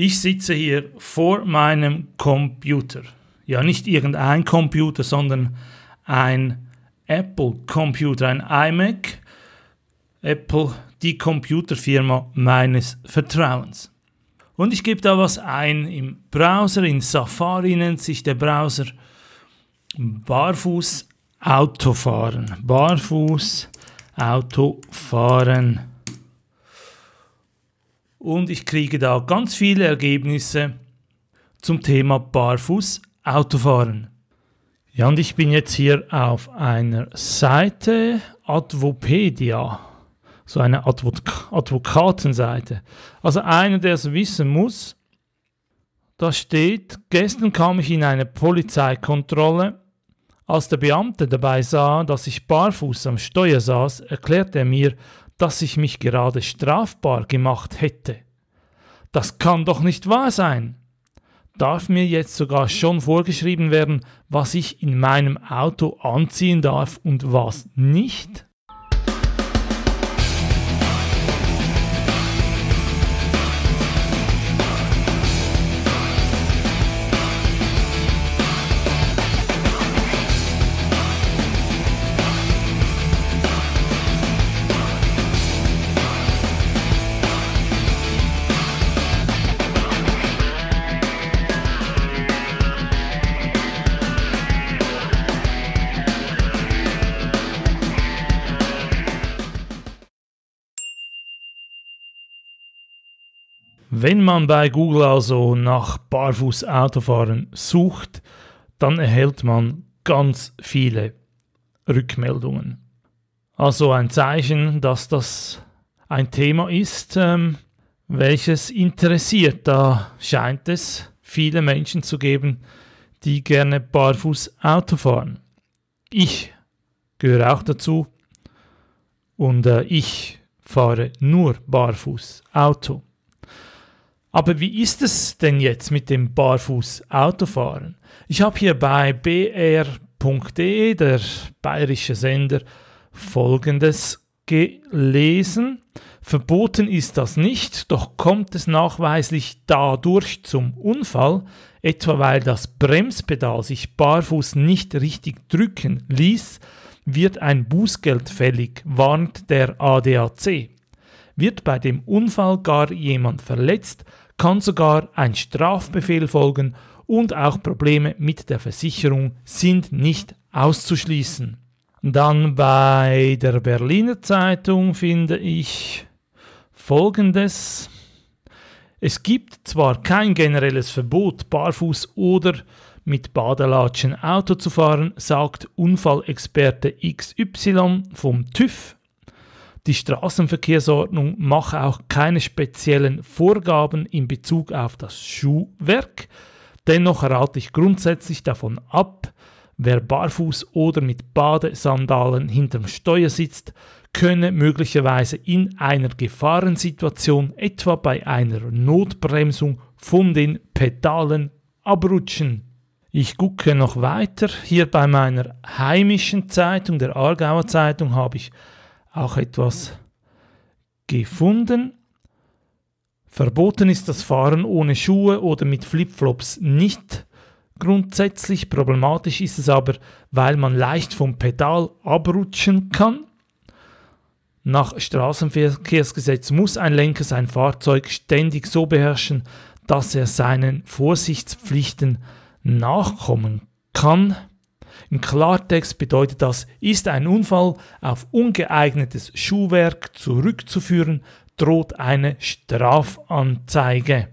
Ich sitze hier vor meinem Computer. Ja, nicht irgendein Computer, sondern ein Apple Computer, ein iMac. Apple, die Computerfirma meines Vertrauens. Und ich gebe da was ein im Browser, in Safari nennt sich der Browser Barfuß Autofahren. Barfuß Autofahren und ich kriege da ganz viele Ergebnisse zum Thema Barfuß Autofahren. Ja, und ich bin jetzt hier auf einer Seite Advopedia, so eine Advo Advokatenseite. Also einer, der es wissen muss, da steht, gestern kam ich in eine Polizeikontrolle. Als der Beamte dabei sah, dass ich barfuß am Steuer saß, erklärte er mir, dass ich mich gerade strafbar gemacht hätte. Das kann doch nicht wahr sein. Darf mir jetzt sogar schon vorgeschrieben werden, was ich in meinem Auto anziehen darf und was nicht? Wenn man bei Google also nach Barfuß Autofahren sucht, dann erhält man ganz viele Rückmeldungen. Also ein Zeichen, dass das ein Thema ist, ähm, welches interessiert. Da scheint es viele Menschen zu geben, die gerne barfuß Auto fahren. Ich gehöre auch dazu und äh, ich fahre nur barfuß Auto. Aber wie ist es denn jetzt mit dem Barfuß-Autofahren? Ich habe hier bei br.de, der bayerische Sender, Folgendes gelesen. Verboten ist das nicht, doch kommt es nachweislich dadurch zum Unfall, etwa weil das Bremspedal sich barfuß nicht richtig drücken ließ, wird ein Bußgeld fällig, warnt der ADAC. Wird bei dem Unfall gar jemand verletzt, kann sogar ein Strafbefehl folgen und auch Probleme mit der Versicherung sind nicht auszuschließen. Dann bei der Berliner Zeitung finde ich Folgendes. Es gibt zwar kein generelles Verbot, barfuß oder mit Badelatschen Auto zu fahren, sagt Unfallexperte XY vom TÜV die Straßenverkehrsordnung mache auch keine speziellen Vorgaben in Bezug auf das Schuhwerk. Dennoch rate ich grundsätzlich davon ab, wer barfuß oder mit Badesandalen hinterm Steuer sitzt, könne möglicherweise in einer Gefahrensituation, etwa bei einer Notbremsung, von den Pedalen abrutschen. Ich gucke noch weiter. Hier bei meiner heimischen Zeitung, der Aargauer Zeitung, habe ich auch etwas gefunden. Verboten ist das Fahren ohne Schuhe oder mit Flipflops nicht. Grundsätzlich problematisch ist es aber, weil man leicht vom Pedal abrutschen kann. Nach Straßenverkehrsgesetz muss ein Lenker sein Fahrzeug ständig so beherrschen, dass er seinen Vorsichtspflichten nachkommen kann. Im Klartext bedeutet das, ist ein Unfall auf ungeeignetes Schuhwerk zurückzuführen, droht eine Strafanzeige.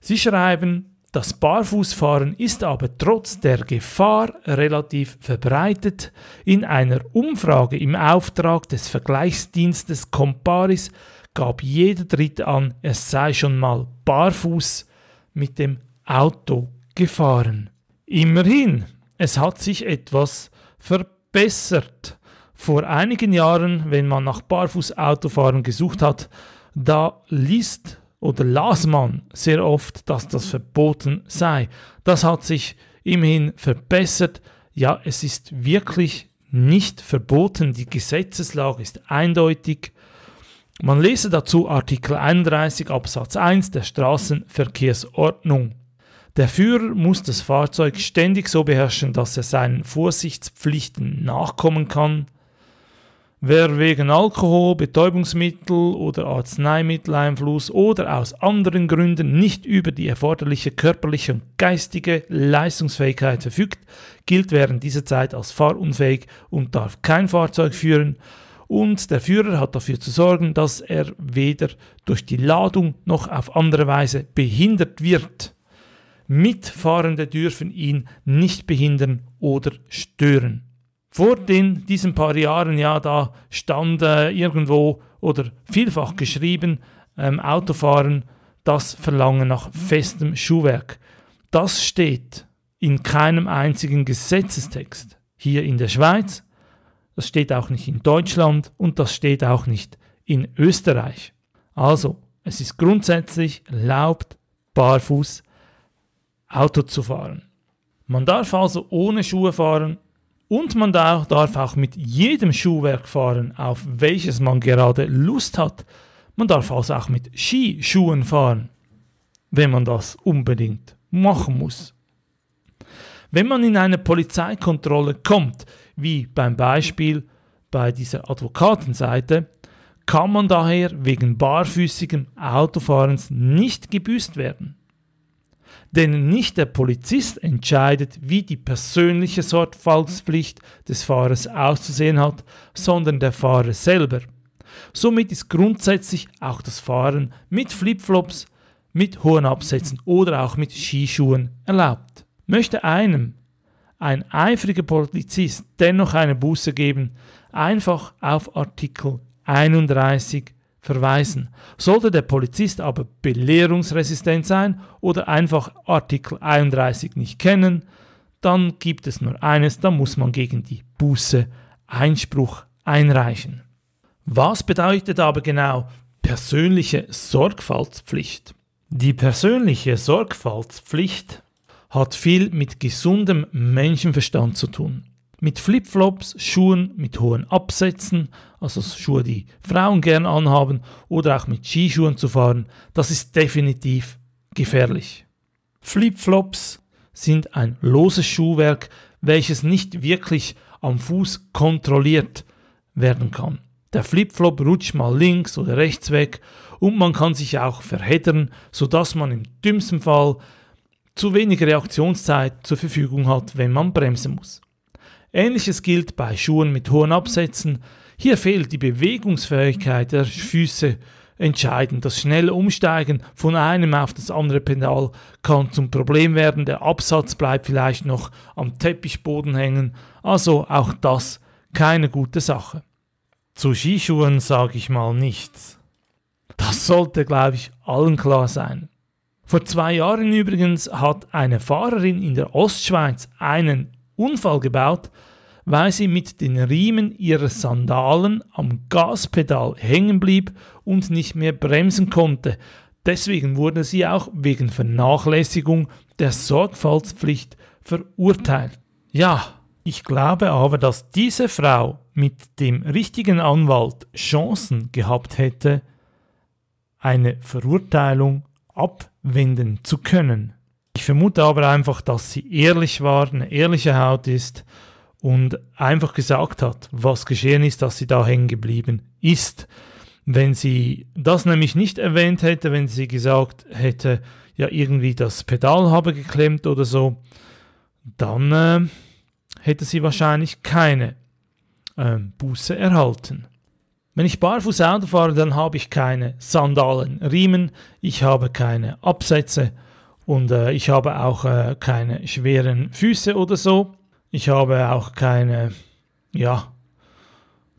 Sie schreiben, das Barfußfahren ist aber trotz der Gefahr relativ verbreitet. In einer Umfrage im Auftrag des Vergleichsdienstes Comparis gab jeder Dritte an, es sei schon mal barfuß mit dem Auto gefahren. Immerhin, es hat sich etwas verbessert. Vor einigen Jahren, wenn man nach Barfußautofahren gesucht hat, da liest oder las man sehr oft, dass das verboten sei. Das hat sich immerhin verbessert. Ja, es ist wirklich nicht verboten. Die Gesetzeslage ist eindeutig. Man lese dazu Artikel 31 Absatz 1 der Straßenverkehrsordnung. Der Führer muss das Fahrzeug ständig so beherrschen, dass er seinen Vorsichtspflichten nachkommen kann. Wer wegen Alkohol, Betäubungsmittel oder Arzneimitteleinfluss oder aus anderen Gründen nicht über die erforderliche körperliche und geistige Leistungsfähigkeit verfügt, gilt während dieser Zeit als fahrunfähig und darf kein Fahrzeug führen, und der Führer hat dafür zu sorgen, dass er weder durch die Ladung noch auf andere Weise behindert wird. Mitfahrende dürfen ihn nicht behindern oder stören. Vor den, diesen paar Jahren, ja, da stand äh, irgendwo oder vielfach geschrieben, ähm, Autofahren, das Verlangen nach festem Schuhwerk. Das steht in keinem einzigen Gesetzestext hier in der Schweiz, das steht auch nicht in Deutschland und das steht auch nicht in Österreich. Also, es ist grundsätzlich erlaubt, barfuß Auto zu fahren. Man darf also ohne Schuhe fahren und man darf auch mit jedem Schuhwerk fahren, auf welches man gerade Lust hat. Man darf also auch mit Skischuhen fahren, wenn man das unbedingt machen muss. Wenn man in eine Polizeikontrolle kommt, wie beim Beispiel bei dieser Advokatenseite, kann man daher wegen barfüßigen Autofahrens nicht gebüßt werden denn nicht der Polizist entscheidet, wie die persönliche Sorgfaltspflicht des Fahrers auszusehen hat, sondern der Fahrer selber. Somit ist grundsätzlich auch das Fahren mit Flipflops, mit hohen Absätzen oder auch mit Skischuhen erlaubt. Möchte einem ein eifriger Polizist dennoch eine Buße geben, einfach auf Artikel 31 verweisen. Sollte der Polizist aber belehrungsresistent sein oder einfach Artikel 31 nicht kennen, dann gibt es nur eines, dann muss man gegen die Buße Einspruch einreichen. Was bedeutet aber genau persönliche Sorgfaltspflicht? Die persönliche Sorgfaltspflicht hat viel mit gesundem Menschenverstand zu tun. Mit Flipflops, Schuhen mit hohen Absätzen, also Schuhe, die Frauen gern anhaben, oder auch mit Skischuhen zu fahren, das ist definitiv gefährlich. Flipflops sind ein loses Schuhwerk, welches nicht wirklich am Fuß kontrolliert werden kann. Der Flipflop rutscht mal links oder rechts weg und man kann sich auch verheddern, sodass man im dümmsten Fall zu wenig Reaktionszeit zur Verfügung hat, wenn man bremsen muss. Ähnliches gilt bei Schuhen mit hohen Absätzen. Hier fehlt die Bewegungsfähigkeit der Füße entscheidend. Das schnelle Umsteigen von einem auf das andere Pedal kann zum Problem werden. Der Absatz bleibt vielleicht noch am Teppichboden hängen. Also auch das keine gute Sache. Zu Skischuhen sage ich mal nichts. Das sollte, glaube ich, allen klar sein. Vor zwei Jahren übrigens hat eine Fahrerin in der Ostschweiz einen Unfall gebaut, weil sie mit den Riemen ihrer Sandalen am Gaspedal hängen blieb und nicht mehr bremsen konnte. Deswegen wurde sie auch wegen Vernachlässigung der Sorgfaltspflicht verurteilt. Ja, ich glaube aber, dass diese Frau mit dem richtigen Anwalt Chancen gehabt hätte, eine Verurteilung abwenden zu können. Ich vermute aber einfach, dass sie ehrlich war, eine ehrliche Haut ist und einfach gesagt hat, was geschehen ist, dass sie da hängen geblieben ist. Wenn sie das nämlich nicht erwähnt hätte, wenn sie gesagt hätte, ja irgendwie das Pedal habe geklemmt oder so, dann äh, hätte sie wahrscheinlich keine äh, Buße erhalten. Wenn ich barfuß Auto fahre, dann habe ich keine Sandalen, Riemen, ich habe keine Absätze und äh, ich habe auch äh, keine schweren Füße oder so. Ich habe auch keine, ja,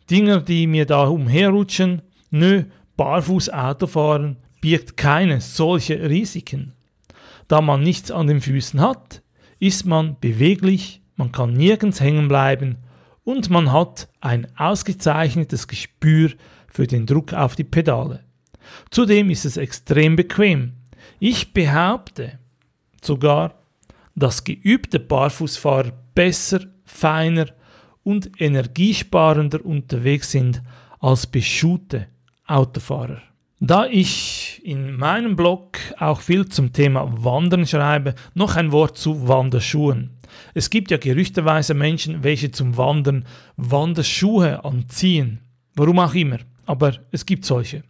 Dinger, die mir da umherrutschen. Nö, barfuß Autofahren birgt keine solche Risiken. Da man nichts an den Füßen hat, ist man beweglich, man kann nirgends hängen bleiben und man hat ein ausgezeichnetes Gespür für den Druck auf die Pedale. Zudem ist es extrem bequem. Ich behaupte sogar, dass geübte Barfußfahrer besser, feiner und energiesparender unterwegs sind als beschuhte Autofahrer. Da ich in meinem Blog auch viel zum Thema Wandern schreibe, noch ein Wort zu Wanderschuhen. Es gibt ja gerüchteweise Menschen, welche zum Wandern Wanderschuhe anziehen. Warum auch immer, aber es gibt solche.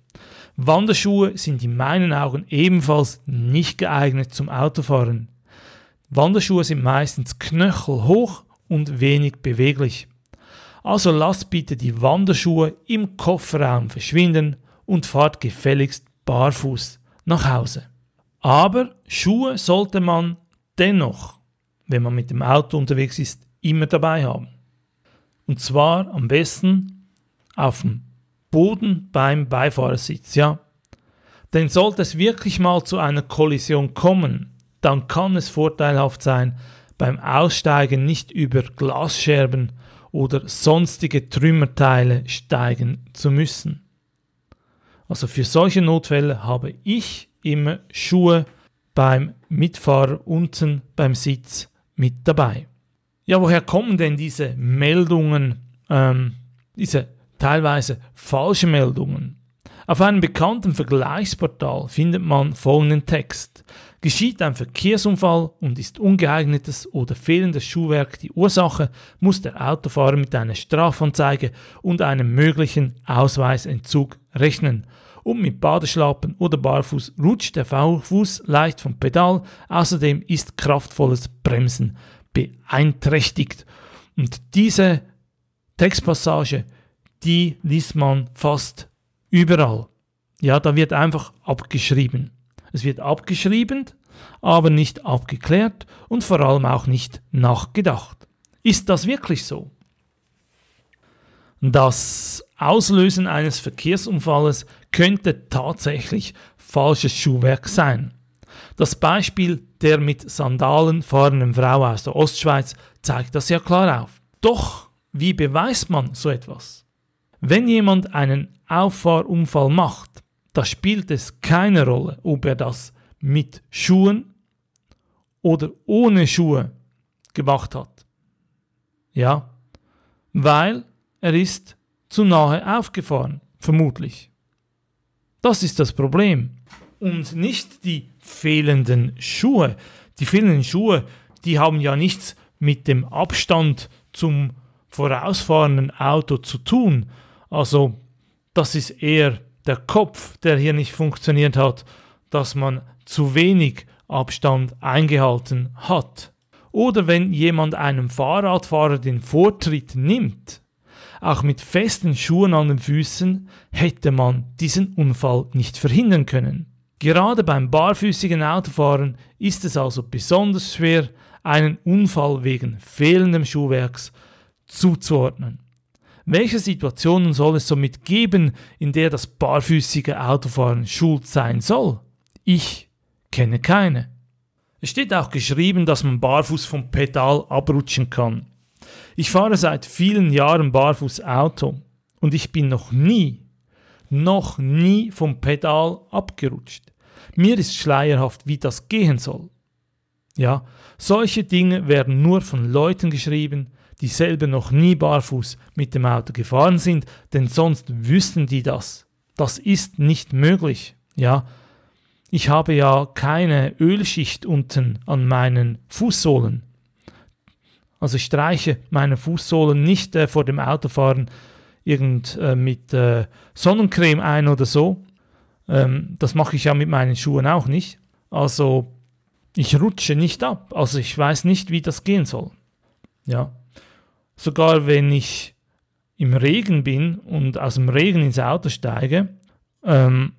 Wanderschuhe sind in meinen Augen ebenfalls nicht geeignet zum Autofahren. Wanderschuhe sind meistens knöchelhoch und wenig beweglich. Also lasst bitte die Wanderschuhe im Kofferraum verschwinden und fahrt gefälligst barfuß nach Hause. Aber Schuhe sollte man dennoch, wenn man mit dem Auto unterwegs ist, immer dabei haben. Und zwar am besten auf dem Boden beim Beifahrersitz, ja. Denn sollte es wirklich mal zu einer Kollision kommen, dann kann es vorteilhaft sein, beim Aussteigen nicht über Glasscherben oder sonstige Trümmerteile steigen zu müssen. Also für solche Notfälle habe ich immer Schuhe beim Mitfahrer unten beim Sitz mit dabei. Ja, woher kommen denn diese Meldungen, ähm, diese teilweise falsche Meldungen. Auf einem bekannten Vergleichsportal findet man folgenden Text. Geschieht ein Verkehrsunfall und ist ungeeignetes oder fehlendes Schuhwerk die Ursache, muss der Autofahrer mit einer Strafanzeige und einem möglichen Ausweisentzug rechnen. Und mit Badeschlappen oder Barfuß rutscht der Fuß leicht vom Pedal. Außerdem ist kraftvolles Bremsen beeinträchtigt. Und diese Textpassage die liest man fast überall. Ja, da wird einfach abgeschrieben. Es wird abgeschrieben, aber nicht abgeklärt und vor allem auch nicht nachgedacht. Ist das wirklich so? Das Auslösen eines Verkehrsunfalles könnte tatsächlich falsches Schuhwerk sein. Das Beispiel der mit Sandalen fahrenden Frau aus der Ostschweiz zeigt das ja klar auf. Doch wie beweist man so etwas? Wenn jemand einen Auffahrunfall macht, da spielt es keine Rolle, ob er das mit Schuhen oder ohne Schuhe gemacht hat. Ja, weil er ist zu nahe aufgefahren, vermutlich. Das ist das Problem. Und nicht die fehlenden Schuhe. Die fehlenden Schuhe, die haben ja nichts mit dem Abstand zum vorausfahrenden Auto zu tun, also das ist eher der Kopf, der hier nicht funktioniert hat, dass man zu wenig Abstand eingehalten hat. Oder wenn jemand einem Fahrradfahrer den Vortritt nimmt, auch mit festen Schuhen an den Füßen hätte man diesen Unfall nicht verhindern können. Gerade beim barfüßigen Autofahren ist es also besonders schwer, einen Unfall wegen fehlendem Schuhwerks zuzuordnen. Welche Situationen soll es somit geben, in der das barfüßige Autofahren schuld sein soll? Ich kenne keine. Es steht auch geschrieben, dass man barfuß vom Pedal abrutschen kann. Ich fahre seit vielen Jahren barfuß Auto und ich bin noch nie, noch nie vom Pedal abgerutscht. Mir ist schleierhaft, wie das gehen soll. Ja, solche Dinge werden nur von Leuten geschrieben, die selber noch nie barfuß mit dem Auto gefahren sind, denn sonst wüssten die das. Das ist nicht möglich, ja. Ich habe ja keine Ölschicht unten an meinen Fußsohlen. Also ich streiche meine Fußsohlen nicht äh, vor dem Autofahren irgend äh, mit äh, Sonnencreme ein oder so. Ähm, das mache ich ja mit meinen Schuhen auch nicht. Also ich rutsche nicht ab. Also ich weiß nicht, wie das gehen soll. Ja. Sogar wenn ich im Regen bin und aus dem Regen ins Auto steige, ähm,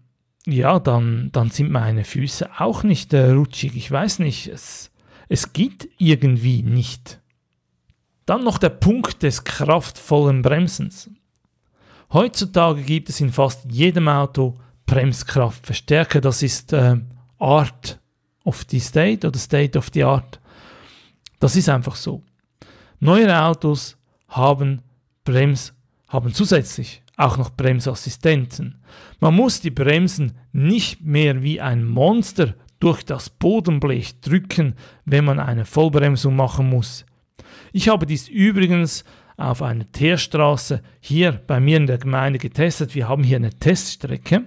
ja, dann, dann sind meine Füße auch nicht äh, rutschig. Ich weiß nicht, es, es geht irgendwie nicht. Dann noch der Punkt des kraftvollen Bremsens. Heutzutage gibt es in fast jedem Auto Bremskraftverstärker. Das ist äh, Art of the State oder State of the Art. Das ist einfach so. Neue Autos haben Brems, haben zusätzlich auch noch Bremsassistenten. Man muss die Bremsen nicht mehr wie ein Monster durch das Bodenblech drücken, wenn man eine Vollbremsung machen muss. Ich habe dies übrigens auf einer Teerstraße hier bei mir in der Gemeinde getestet. Wir haben hier eine Teststrecke.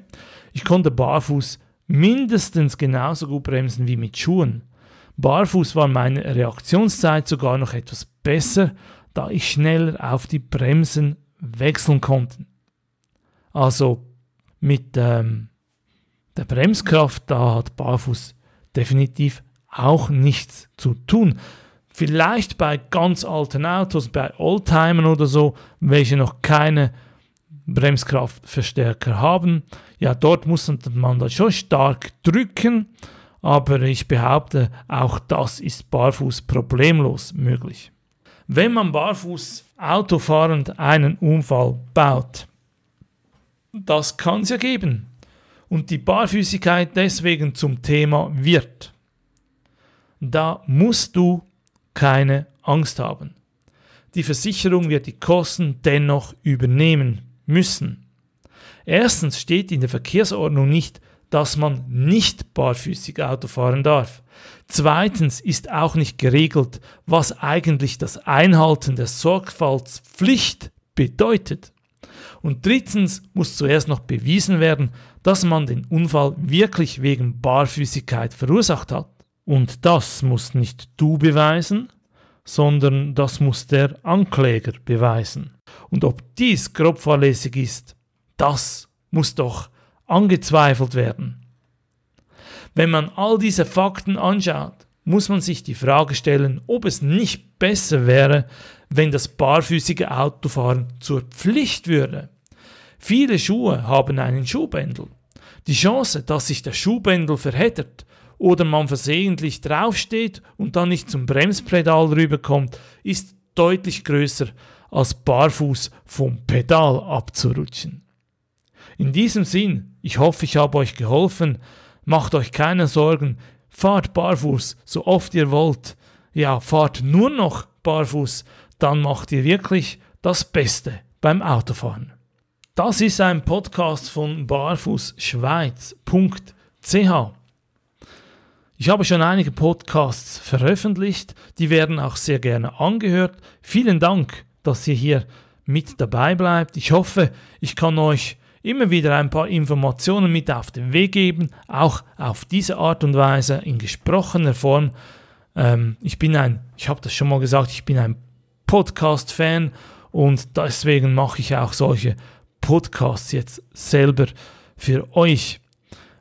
Ich konnte barfuß mindestens genauso gut bremsen wie mit Schuhen. Barfuß war meine Reaktionszeit sogar noch etwas besser, da ich schneller auf die Bremsen wechseln konnte. Also mit ähm, der Bremskraft, da hat Barfuß definitiv auch nichts zu tun. Vielleicht bei ganz alten Autos, bei Oldtimern oder so, welche noch keine Bremskraftverstärker haben. Ja, dort muss man da schon stark drücken aber ich behaupte, auch das ist barfuß problemlos möglich. Wenn man barfuß autofahrend einen Unfall baut, das kann es ja geben. Und die Barfüßigkeit deswegen zum Thema wird. Da musst du keine Angst haben. Die Versicherung wird die Kosten dennoch übernehmen müssen. Erstens steht in der Verkehrsordnung nicht dass man nicht barfüßig Auto fahren darf. Zweitens ist auch nicht geregelt, was eigentlich das Einhalten der Sorgfaltspflicht bedeutet. Und drittens muss zuerst noch bewiesen werden, dass man den Unfall wirklich wegen Barfüßigkeit verursacht hat. Und das muss nicht du beweisen, sondern das muss der Ankläger beweisen. Und ob dies grob fahrlässig ist, das muss doch angezweifelt werden. Wenn man all diese Fakten anschaut, muss man sich die Frage stellen, ob es nicht besser wäre, wenn das barfüßige Autofahren zur Pflicht würde. Viele Schuhe haben einen Schuhbändel. Die Chance, dass sich der Schuhbändel verheddert oder man versehentlich draufsteht und dann nicht zum Bremspedal rüberkommt, ist deutlich größer als barfuß vom Pedal abzurutschen. In diesem Sinn, ich hoffe, ich habe euch geholfen. Macht euch keine Sorgen, fahrt barfuß, so oft ihr wollt. Ja, fahrt nur noch barfuß, dann macht ihr wirklich das Beste beim Autofahren. Das ist ein Podcast von barfußschweiz.ch. Ich habe schon einige Podcasts veröffentlicht, die werden auch sehr gerne angehört. Vielen Dank, dass ihr hier mit dabei bleibt. Ich hoffe, ich kann euch immer wieder ein paar Informationen mit auf den Weg geben, auch auf diese Art und Weise in gesprochener Form. Ähm, ich bin ein, ich habe das schon mal gesagt, ich bin ein Podcast-Fan und deswegen mache ich auch solche Podcasts jetzt selber für euch.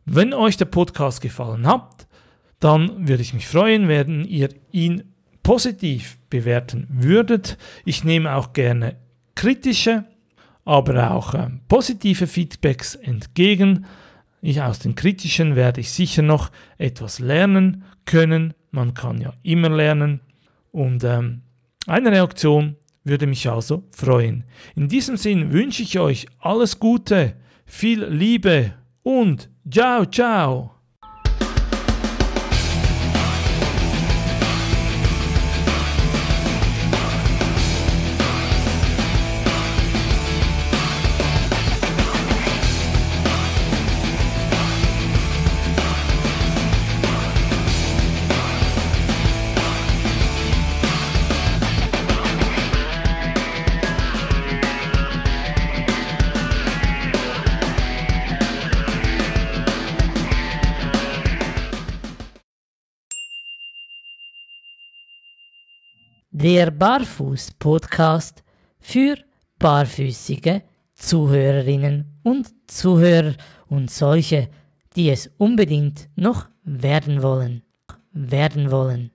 Wenn euch der Podcast gefallen hat, dann würde ich mich freuen, wenn ihr ihn positiv bewerten würdet. Ich nehme auch gerne kritische aber auch äh, positive Feedbacks entgegen. Ich, aus den kritischen werde ich sicher noch etwas lernen können. Man kann ja immer lernen. Und ähm, eine Reaktion würde mich also freuen. In diesem Sinn wünsche ich euch alles Gute, viel Liebe und ciao, ciao. Der Barfuß Podcast für barfüßige Zuhörerinnen und Zuhörer und solche, die es unbedingt noch werden wollen, werden wollen.